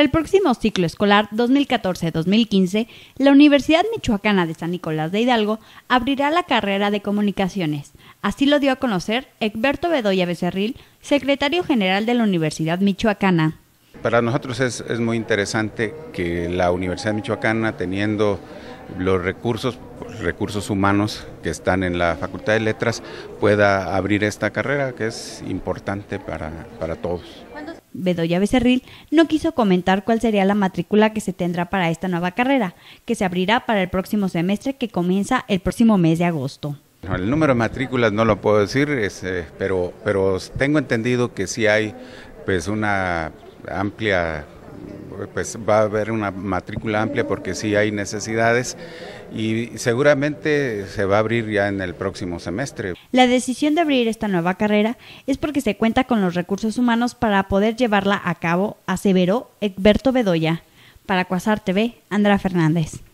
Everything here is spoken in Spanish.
el próximo ciclo escolar 2014-2015, la Universidad Michoacana de San Nicolás de Hidalgo abrirá la carrera de comunicaciones. Así lo dio a conocer Egberto Bedoya Becerril, secretario general de la Universidad Michoacana. Para nosotros es, muy interesante que la Universidad Michoacana, teniendo los recursos, recursos humanos que están en la Facultad de Letras, pueda abrir esta carrera que es importante para todos. Bedoya Becerril, no quiso comentar cuál sería la matrícula que se tendrá para esta nueva carrera, que se abrirá para el próximo semestre que comienza el próximo mes de agosto. El número de matrículas no lo puedo decir, eh, pero, pero tengo entendido que sí hay pues una amplia pues va a haber una matrícula amplia porque sí hay necesidades y seguramente se va a abrir ya en el próximo semestre. La decisión de abrir esta nueva carrera es porque se cuenta con los recursos humanos para poder llevarla a cabo, aseveró Egberto Bedoya. Para Cuasar TV, Andra Fernández.